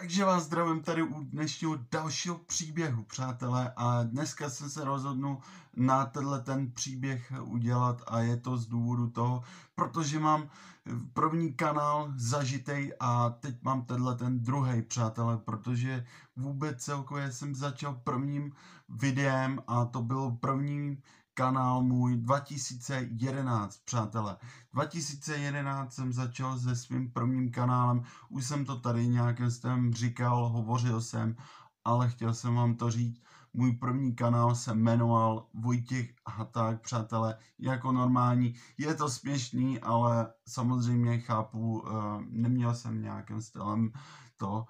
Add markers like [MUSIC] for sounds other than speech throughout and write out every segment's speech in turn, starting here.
Takže vás zdravím tady u dnešního dalšího příběhu, přátelé. A dneska jsem se rozhodnu na tenhle ten příběh udělat a je to z důvodu toho, protože mám eh, první kanál zažitej a teď mám tenhle ten druhý, přátelé, protože vůbec celkově jsem začal prvním videem a to bylo první kanál můj 2011, přátelé. 2011 jsem začal se svým prvním kanálem, už jsem to tady nějakým jsem říkal, hovořil jsem, ale chtěl jsem vám to říct. Můj první kanál se jmenoval Vojtěch Haták, přátelé, jako normální. Je to směšný, ale samozřejmě chápu, eh, neměl jsem nějakým stylem to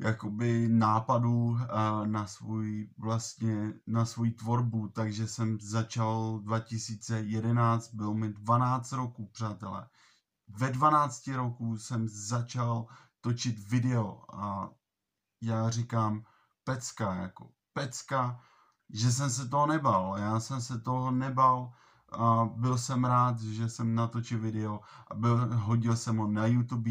jakoby nápadů na svůj vlastně, na svůj tvorbu, takže jsem začal 2011, byl mi 12 roků, přátelé. Ve 12 roku jsem začal točit video a já říkám pecka, jako pecka, že jsem se toho nebal, já jsem se toho nebal, a byl jsem rád, že jsem natočil video a byl, hodil jsem ho na YouTube.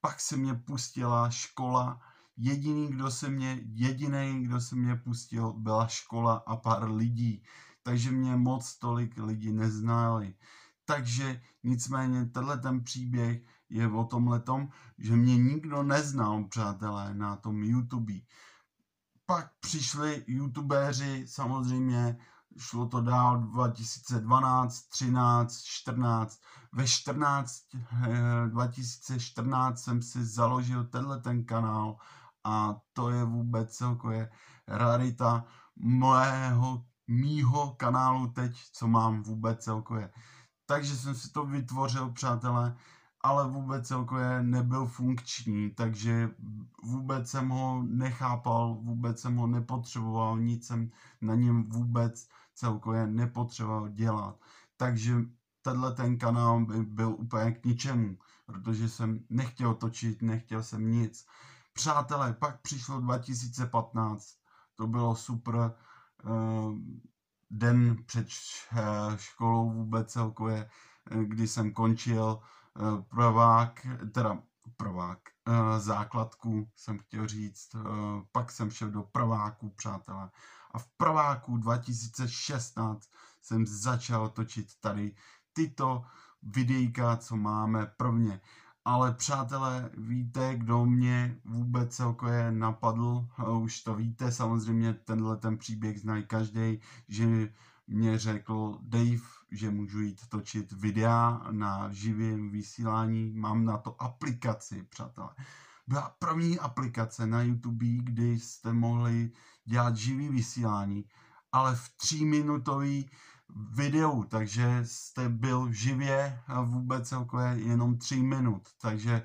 Pak se mě pustila škola, Jediný, kdo se mě, jediný, kdo se mě pustil, byla škola a pár lidí. Takže mě moc tolik lidí neználi. Takže nicméně tenhle ten příběh je o tom letom, že mě nikdo neznal, přátelé, na tom YouTube. Pak přišli youtubeři, samozřejmě šlo to dál 2012, 13, 14. Ve 14, 2014 eh, jsem si založil tenhle ten kanál a to je vůbec celkově rarita mého, mýho kanálu teď, co mám vůbec celkově. Takže jsem si to vytvořil, přátelé, ale vůbec celkově nebyl funkční, takže vůbec jsem ho nechápal, vůbec jsem ho nepotřeboval, nic jsem na něm vůbec celkově nepotřeboval dělat. Takže tenhle ten kanál by byl úplně k ničemu, protože jsem nechtěl točit, nechtěl jsem nic. Přátelé, pak přišlo 2015, to bylo super, ehm, den před eh, školou vůbec celkově, eh, kdy jsem končil eh, prvák, teda prvák, základku jsem chtěl říct, pak jsem šel do prváku, přátelé. A v prváku 2016 jsem začal točit tady tyto videjka, co máme prvně. Ale přátelé, víte, kdo mě vůbec celkově napadl? Eh, už to víte, samozřejmě tenhle ten příběh zná každý, že mě řekl Dave, že můžu jít točit videa na živém vysílání. Mám na to aplikaci, přátelé. Byla první aplikace na YouTube, kdy jste mohli dělat živý vysílání, ale v tříminutový videu, takže jste byl živě a vůbec celkově jenom 3 minut, takže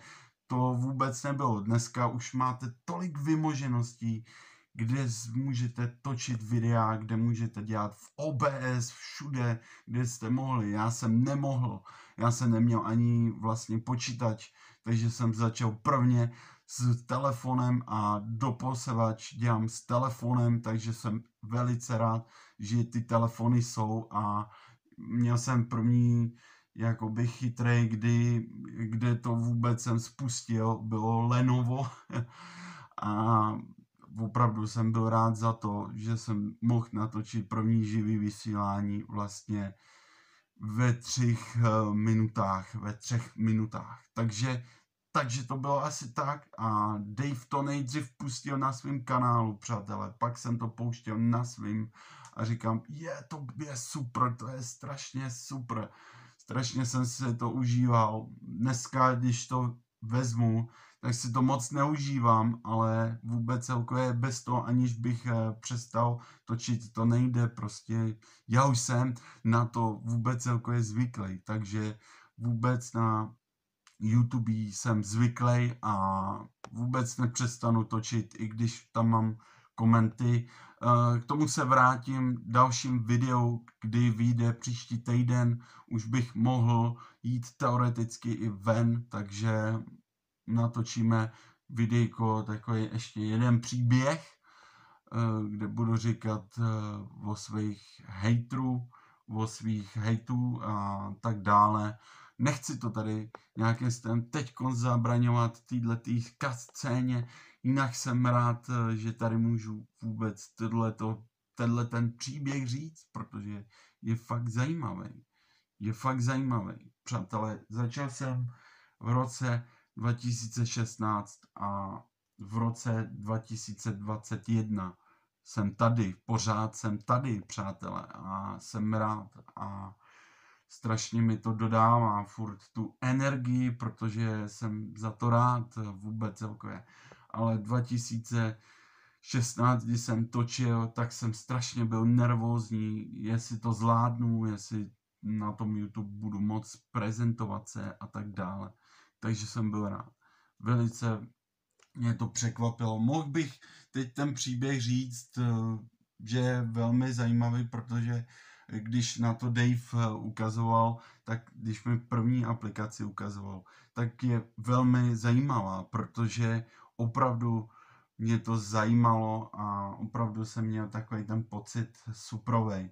to vůbec nebylo. Dneska už máte tolik vymožeností, kde můžete točit videa, kde můžete dělat v OBS, všude, kde jste mohli. Já jsem nemohl, já jsem neměl ani vlastně počítač, takže jsem začal prvně s telefonem a doposevač dělám s telefonem, takže jsem velice rád, že ty telefony jsou a měl jsem první jakoby chytrý, kdy, kde to vůbec jsem spustil, bylo Lenovo [LAUGHS] a opravdu jsem byl rád za to, že jsem mohl natočit první živý vysílání vlastně ve třech eh, minutách, ve třech minutách. Takže takže to bylo asi tak a Dave to nejdřív pustil na svém kanálu, přátelé, pak jsem to pouštěl na svým a říkám, je, to je super, to je strašně super, strašně jsem se to užíval. Dneska, když to vezmu, tak si to moc neužívám, ale vůbec celkově bez toho, aniž bych eh, přestal točit, to nejde prostě. Já už jsem na to vůbec celkově zvyklý, takže vůbec na YouTube jsem zvyklý a vůbec nepřestanu točit, i když tam mám komenty. Eh, k tomu se vrátím v dalším videu, kdy vyjde příští týden. Už bych mohl jít teoreticky i ven, takže natočíme videjko, takový ještě jeden příběh, eh, kde budu říkat eh, o svých hejtrů, o svých hejtů a tak dále. Nechci to tady nějakým stem teď zabraňovat této scéně, jinak jsem rád, eh, že tady můžu vůbec tohleto, tenhle ten příběh říct, protože je fakt zajímavý. Je fakt zajímavý. Přátelé, začal jsem v roce 2016 a v roce 2021 jsem tady, pořád jsem tady, přátelé, a jsem rád a strašně mi to dodává furt tu energii, protože jsem za to rád eh, vůbec celkově. Ale 2016, kdy jsem točil, tak jsem strašně byl nervózní, jestli to zvládnu, jestli na tom YouTube budu moc prezentovat se a tak dále. Takže jsem byl rád. Velice mě to překvapilo. Mohl bych teď ten příběh říct, eh, že je velmi zajímavý, protože když na to Dave eh, ukazoval, tak když mi první aplikaci ukazoval, tak je velmi zajímavá, protože opravdu mě to zajímalo a opravdu jsem měl takový ten pocit suprovej.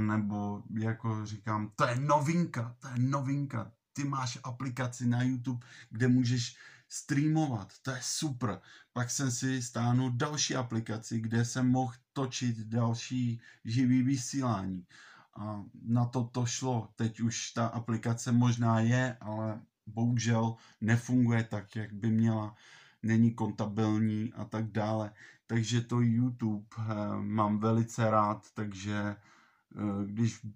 Nebo jako říkám, to je novinka, to je novinka. Ty máš aplikaci na YouTube, kde můžeš streamovat, to je super. Pak jsem si stáhnul další aplikaci, kde jsem mohl točit další živý vysílání. A na to to šlo. Teď už ta aplikace možná je, ale bohužel nefunguje tak, jak by měla. Není kontabilní a tak dále. Takže to YouTube eh, mám velice rád, takže eh, když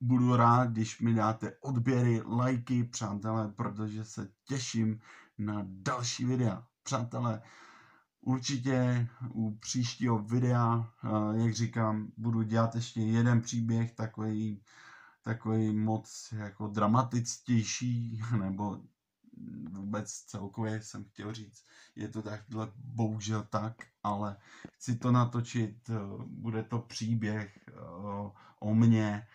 budu rád, když mi dáte odběry, lajky, přátelé, protože se těším na další videa. Přátelé, určitě u příštího videa, eh, jak říkám, budu dělat ještě jeden příběh, takový, takový moc jako dramatickější, [LAUGHS] nebo vůbec celkově jsem chtěl říct, je to takhle bohužel tak, ale chci to natočit, eh, bude to příběh eh, o mně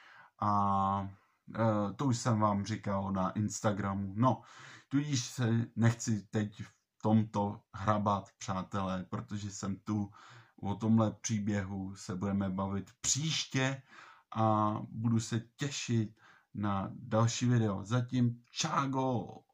a Eh, to už jsem vám říkal na Instagramu. No, tudíž se nechci teď v tomto hrabat, přátelé, protože jsem tu o tomhle příběhu se budeme bavit příště a budu se těšit na další video. Zatím čágo!